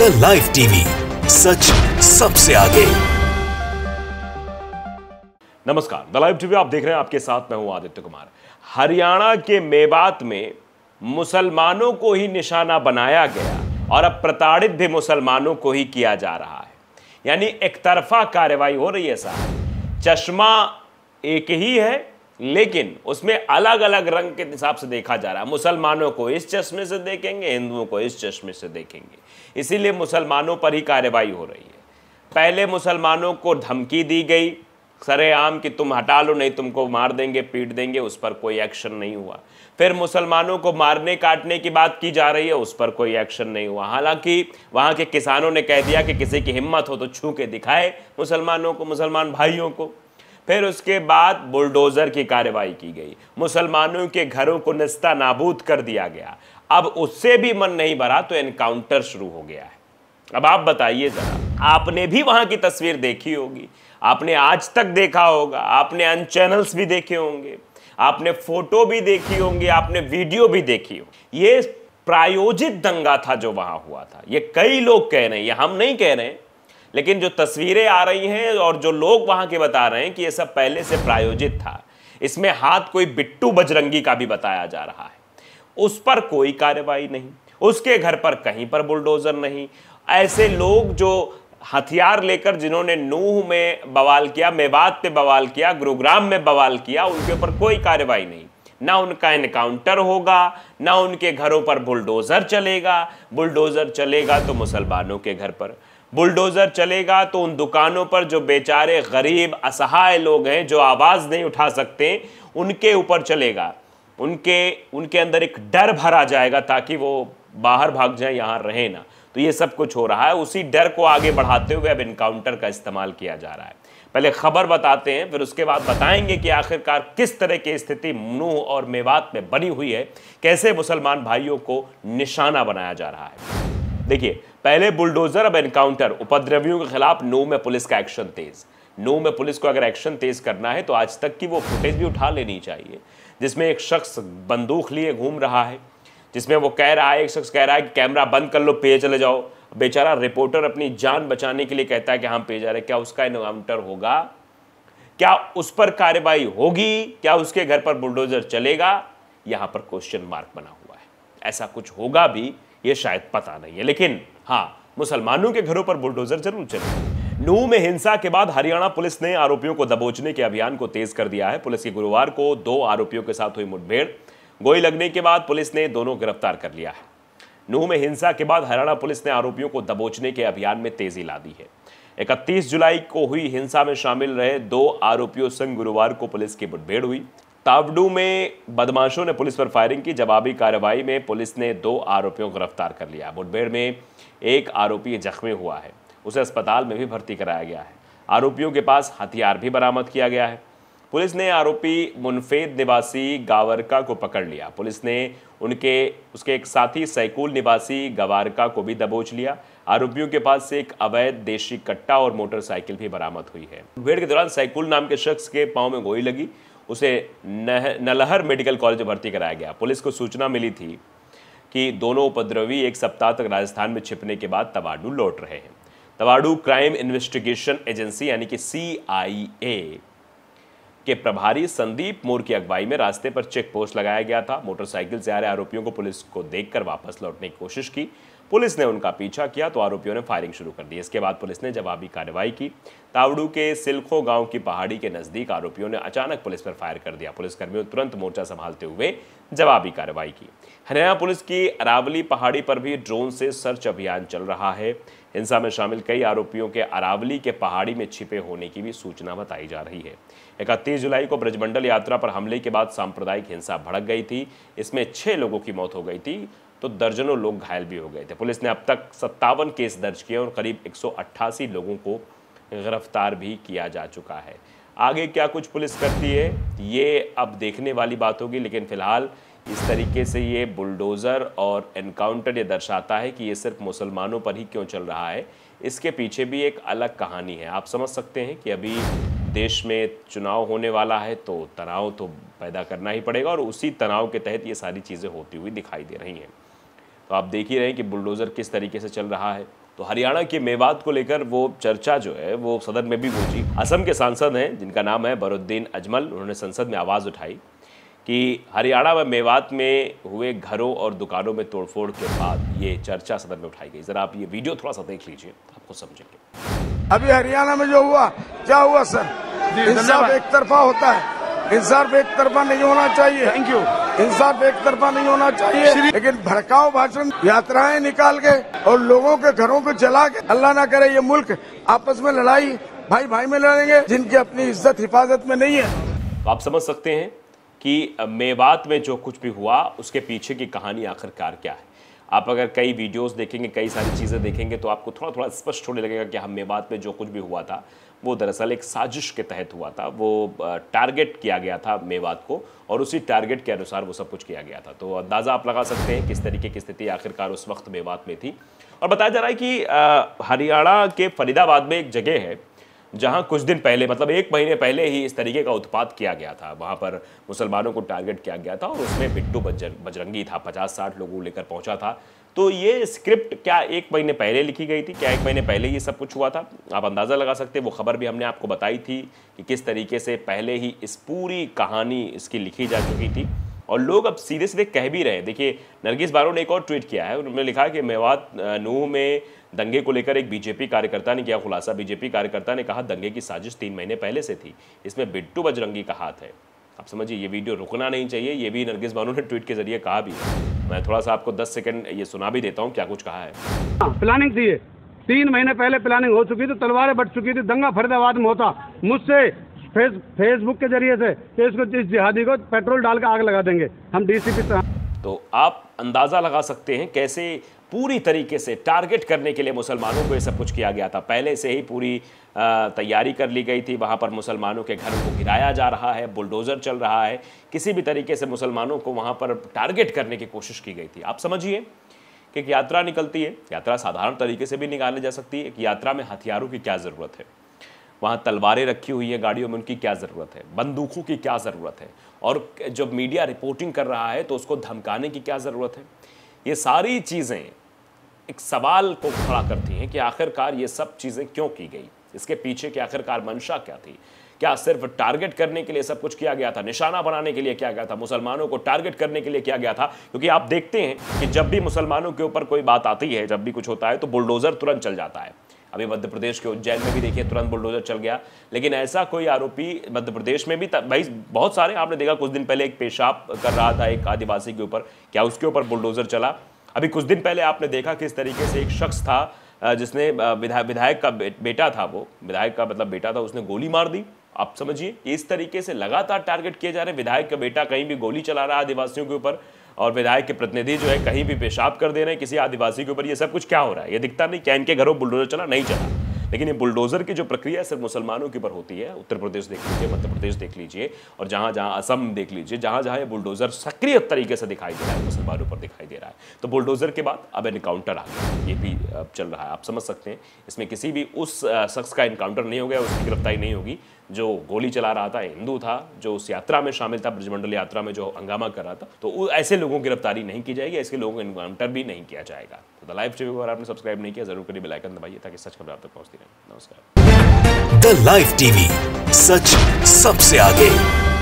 the live TV सच सबसे आगे नमस्कार द लाइव टीवी आप देख रहे हैं आपके साथ मैं हूं आदित्य कुमार हरियाणा के मेवात में मुसलमानों को ही निशाना बनाया गया और अब प्रताड़ित भी मुसलमानों को ही किया जा रहा है यानी एक तरफा कार्रवाई हो रही है साहब चश्मा एक ही है लेकिन उसमें अलग अलग रंग के हिसाब से देखा जा रहा है मुसलमानों को इस चश्मे से देखेंगे हिंदुओं को इस चश्मे से देखेंगे इसीलिए मुसलमानों पर ही कार्रवाई हो रही है पहले मुसलमानों को धमकी दी गई सरेआम कि तुम हटा लो नहीं तुमको मार देंगे पीट देंगे उस पर कोई एक्शन नहीं हुआ फिर मुसलमानों को मारने काटने की बात की जा रही है उस पर कोई एक्शन नहीं हुआ हालांकि वहाँ के किसानों ने कह दिया कि किसी की हिम्मत हो तो छू के दिखाए मुसलमानों को मुसलमान भाइयों को फिर उसके बाद बुलडोज़र की कार्रवाई की गई मुसलमानों के घरों को निस्ता नाबूद कर दिया गया अब उससे भी मन नहीं भरा तो एनकाउंटर शुरू हो गया है अब आप बताइए ज़रा आपने भी वहां की तस्वीर देखी होगी आपने आज तक देखा होगा आपने अन चैनल्स भी देखे होंगे आपने फोटो भी देखी होंगी आपने वीडियो भी देखी होगी ये प्रायोजित दंगा था जो वहां हुआ था ये कई लोग कह रहे हैं ये हम नहीं कह रहे हैं लेकिन जो तस्वीरें आ रही हैं और जो लोग वहां के बता रहे हैं कि यह सब पहले से प्रायोजित था इसमें हाथ कोई बिट्टू बजरंगी का भी बताया जा रहा है उस पर कोई कार्रवाई नहीं उसके घर पर कहीं पर बुलडोज़र नहीं ऐसे लोग जो हथियार लेकर जिन्होंने नूह में बवाल किया मेवात पे बवाल किया गुरुग्राम में बवाल किया उनके ऊपर कोई कार्रवाई नहीं ना उनका एनकाउंटर होगा ना उनके घरों पर बुलडोज़र चलेगा बुलडोज़र चलेगा तो मुसलमानों के घर पर बुलडोज़र चलेगा तो उन दुकानों पर जो बेचारे गरीब असहाय लोग हैं जो आवाज़ नहीं उठा सकते उनके ऊपर चलेगा उनके उनके अंदर एक डर भरा जाएगा ताकि वो बाहर भाग जाए यहाँ रहे ना तो ये सब कुछ हो रहा है उसी डर को आगे बढ़ाते हुए अब इनकाउंटर का इस्तेमाल किया जा रहा है पहले खबर बताते हैं फिर उसके बाद बताएंगे कि आखिरकार किस तरह की स्थिति नूह और मेवात में बनी हुई है कैसे मुसलमान भाइयों को निशाना बनाया जा रहा है देखिए पहले बुलडोजर अब एनकाउंटर उपद्रवियों के खिलाफ नो में पुलिस का एक्शन तेज नो में पुलिस को अगर एक्शन तेज करना है तो आज तक की वो फुटेज भी उठा लेनी चाहिए जिसमें एक शख्स बंदूक लिए घूम रहा है जिसमें वो कह रहा है एक शख्स कह रहा है कि कैमरा बंद कर लो पे चले जाओ बेचारा रिपोर्टर अपनी जान बचाने के लिए कहता है कि हम हाँ, पे जा रहे क्या उसका एनकाउंटर होगा क्या उस पर कार्रवाई होगी क्या उसके घर पर बुलडोजर चलेगा यहां पर क्वेश्चन मार्क बना हुआ है ऐसा कुछ होगा भी ये शायद पता नहीं है लेकिन हाँ मुसलमानों के घरों पर बुलडोजर जरूर चले नू में हिंसा के बाद हरियाणा पुलिस ने आरोपियों को दबोचने के अभियान को तेज कर दिया है पुलिस की गुरुवार को दो आरोपियों के साथ हुई मुठभेड़ गोली लगने के बाद पुलिस ने दोनों गिरफ्तार कर लिया है नूह में हिंसा के बाद हरियाणा पुलिस ने आरोपियों को दबोचने के अभियान में तेजी ला दी है 31 जुलाई को हुई हिंसा में शामिल रहे दो आरोपियों संग गुरुवार को पुलिस की मुठभेड़ हुई तावडू में बदमाशों ने पुलिस पर फायरिंग की जवाबी कार्रवाई में पुलिस ने दो आरोपियों को गिरफ्तार कर लिया मुठभेड़ में एक आरोपी जख्मी हुआ है उसे अस्पताल में भी भर्ती कराया गया है आरोपियों के पास हथियार भी बरामद किया गया है पुलिस ने आरोपी मुनफेद निवासी गावरका को पकड़ लिया पुलिस ने उनके उसके एक साथी सैकुल निवासी गवारका को भी दबोच लिया आरोपियों के पास से एक अवैध देशी कट्टा और मोटरसाइकिल भी बरामद हुई है मुठभेड़ के दौरान सैकुल नाम के शख्स के पाँव में गोली लगी उसे नह नलहर मेडिकल कॉलेज भर्ती कराया गया पुलिस को सूचना मिली थी कि दोनों उपद्रवी एक सप्ताह तक राजस्थान में छिपने के बाद तबाडू लौट रहे हैं तबाडू क्राइम इन्वेस्टिगेशन एजेंसी यानी कि सी के प्रभारी संदीप मोर की अगुवाई में रास्ते पर चेक पोस्ट लगाया गया था मोटरसाइकिल से आ रहे आरोपियों को पुलिस को देखकर वापस लौटने की कोशिश की पुलिस ने उनका पीछा किया तो आरोपियों ने फायरिंग शुरू कर दी इसके बाद पुलिस ने जवाबी कार्रवाई की तावड़ू के सिलखो गांव की पहाड़ी के नज़दीक आरोपियों ने अचानक पुलिस पर फायर कर दिया पुलिसकर्मियों तुरंत मोर्चा संभालते हुए जवाबी कार्रवाई की हरियाणा पुलिस की अरावली पहाड़ी पर भी ड्रोन से सर्च अभियान चल रहा है हिंसा में शामिल कई आरोपियों के अरावली के पहाड़ी में छिपे होने की भी सूचना बताई जा रही है इकतीस जुलाई को ब्रजमंडल यात्रा पर हमले के बाद सांप्रदायिक हिंसा भड़क गई थी इसमें छह लोगों की मौत हो गई थी तो दर्जनों लोग घायल भी हो गए थे पुलिस ने अब तक सत्तावन केस दर्ज किए और करीब एक लोगों को गिरफ्तार भी किया जा चुका है आगे क्या कुछ पुलिस करती है ये अब देखने वाली बात होगी लेकिन फिलहाल इस तरीके से ये बुलडोज़र और एनकाउंटर ये दर्शाता है कि ये सिर्फ मुसलमानों पर ही क्यों चल रहा है इसके पीछे भी एक अलग कहानी है आप समझ सकते हैं कि अभी देश में चुनाव होने वाला है तो तनाव तो पैदा करना ही पड़ेगा और उसी तनाव के तहत ये सारी चीज़ें होती हुई दिखाई दे रही हैं तो आप देख ही रहे हैं कि बुलडोज़र किस तरीके से चल रहा है तो हरियाणा के मेवात को लेकर वो चर्चा जो है वो सदन में भी गूंजी असम के सांसद हैं जिनका नाम है बरुद्दीन अजमल उन्होंने संसद में आवाज़ उठाई कि हरियाणा व मेवात में हुए घरों और दुकानों में तोड़फोड़ के बाद ये चर्चा सदन में उठाई गई जरा आप ये वीडियो थोड़ा सा देख लीजिए आपको समझेंगे अभी हरियाणा में जो हुआ क्या हुआ सर इंसाफ एक तरफा होता है इंसाफ एक तरफा नहीं होना चाहिए थैंक यू इंसाफ एक तरफा नहीं होना चाहिए लेकिन भड़काओ भाषण यात्राएं निकाल के और लोगों के घरों को जला के अल्लाह ना करे ये मुल्क आपस में लड़ाई भाई भाई में लड़ेंगे जिनकी अपनी इज्जत हिफाजत में नहीं है तो आप समझ सकते हैं कि मेवात में जो कुछ भी हुआ उसके पीछे की कहानी आखिरकार क्या है आप अगर कई वीडियोस देखेंगे कई सारी चीज़ें देखेंगे तो आपको थोड़ा थोड़ा स्पष्ट होने लगेगा कि हम हाँ, मेवात में जो कुछ भी हुआ था वो दरअसल एक साजिश के तहत हुआ था वो टारगेट किया गया था मेवात को और उसी टारगेट के अनुसार वो सब कुछ किया गया था तो अंदाज़ा आप लगा सकते हैं किस तरीके की स्थिति आखिरकार उस वक्त मेवात में थी और बताया जा रहा है कि हरियाणा के फरीदाबाद में एक जगह है जहां कुछ दिन पहले मतलब एक महीने पहले ही इस तरीके का उत्पात किया गया था वहां पर मुसलमानों को टारगेट किया गया था और उसमें बिट्टू बजर, बजरंगी था पचास साठ लोगों को लेकर पहुंचा था तो ये स्क्रिप्ट क्या एक महीने पहले लिखी गई थी क्या एक महीने पहले ये सब कुछ हुआ था आप अंदाज़ा लगा सकते वो खबर भी हमने आपको बताई थी कि किस तरीके से पहले ही इस पूरी कहानी इसकी लिखी जा चुकी थी और लोग अब सीधे सीधे कह भी रहे हैं देखिए नरगिस बारो ने एक और ट्वीट किया है उन्होंने लिखा कि मेवात नूह में दंगे को लेकर एक बीजेपी कार्यकर्ता ने किया खुलासा बीजेपी कार्यकर्ता ने कहा दंगे की साजिश तीन महीने पहले से थी इसमें बिट्टू बजरंगी का हाथ है आप समझिए ये वीडियो रुकना नहीं चाहिए ये भी नरगिस बानो ने ट्वीट के जरिए कहा भी मैं थोड़ा सा आपको दस सेकंड ये सुना भी देता हूँ क्या कुछ कहा है प्लानिंग थी तीन महीने पहले प्लानिंग हो चुकी थी तलवारें बट चुकी थी दंगा फरीदाबाद में होता मुझसे फेस फेसबुक के जरिए से इसको इस जिहादी को पेट्रोल डाल के आग लगा देंगे हम डीसीपी तो आप अंदाज़ा लगा सकते हैं कैसे पूरी तरीके से टारगेट करने के लिए मुसलमानों को ये सब कुछ किया गया था पहले से ही पूरी तैयारी कर ली गई थी वहाँ पर मुसलमानों के घरों को गिराया जा रहा है बुलडोज़र चल रहा है किसी भी तरीके से मुसलमानों को वहाँ पर टारगेट करने की कोशिश की गई थी आप समझिए कि एक यात्रा निकलती है यात्रा साधारण तरीके से भी निकाली जा सकती है एक यात्रा में हथियारों की क्या ज़रूरत है वहाँ तलवारें रखी हुई है गाड़ियों में उनकी क्या ज़रूरत है बंदूकों की क्या ज़रूरत है और जब मीडिया रिपोर्टिंग कर रहा है तो उसको धमकाने की क्या ज़रूरत है ये सारी चीज़ें एक सवाल को खड़ा करती हैं कि आखिरकार ये सब चीज़ें क्यों की गई इसके पीछे की आखिरकार मंशा क्या थी क्या सिर्फ टारगेट करने के लिए सब कुछ किया गया था निशाना बनाने के लिए किया गया था मुसलमानों को टारगेट करने के लिए किया गया था क्योंकि आप देखते हैं कि जब भी मुसलमानों के ऊपर कोई बात आती है जब भी कुछ होता है तो बुलडोजर तुरंत चल जाता है अभी मध्य प्रदेश के उज्जैन में भी देखिए तुरंत बुलडोजर चल गया लेकिन ऐसा कोई आरोपी मध्य प्रदेश में भी भाई बहुत सारे आपने देखा कुछ दिन पहले एक पेशाब कर रहा था एक आदिवासी के ऊपर क्या उसके ऊपर बुलडोजर चला अभी कुछ दिन पहले आपने देखा किस तरीके से एक शख्स था जिसने विधायक विधायक का बेटा था वो विधायक का मतलब बेटा था उसने गोली मार दी आप समझिए इस तरीके से लगातार टारगेट किए जा रहे विधायक का बेटा कहीं भी गोली चला रहा है आदिवासियों के ऊपर और विधायक के प्रतिनिधि जो है कहीं भी पेशाब कर दे रहे हैं किसी आदिवासी के ऊपर ये सब कुछ क्या हो रहा है ये दिखता नहीं क्या इनके घरों बुलडोजर चला नहीं चला लेकिन ये बुलडोजर की जो प्रक्रिया सिर्फ मुसलमानों के ऊपर होती है उत्तर प्रदेश देख लीजिए मध्य प्रदेश देख लीजिए और जहां जहाँ असम देख लीजिए जहां जहाँ ये बुलडोजर सक्रिय तरीके से दिखाई दे रहा है मुसलमानों पर दिखाई दे रहा है तो बुलडोजर के बाद अब इनकाउंटर आ गया ये भी चल रहा है आप समझ सकते हैं इसमें किसी भी उस शख्स का इनकाउंटर नहीं हो गया उसकी गिरफ्तारी नहीं होगी जो गोली चला रहा था हिंदू था जो उस यात्रा में शामिल था ब्रजमंडल यात्रा में जो हंगामा कर रहा था तो ऐसे लोगों की गिरफ्तारी नहीं की जाएगी ऐसे लोगों को इनकाउंटर भी नहीं किया जाएगा तो द लाइफ टीवी को अगर आपने सब्सक्राइब नहीं किया जरूर करिए बेलाइकन दबाइए ताकि सच खबर आप तक पहुंचती रहे नमस्कार द लाइफ टीवी सच सबसे आगे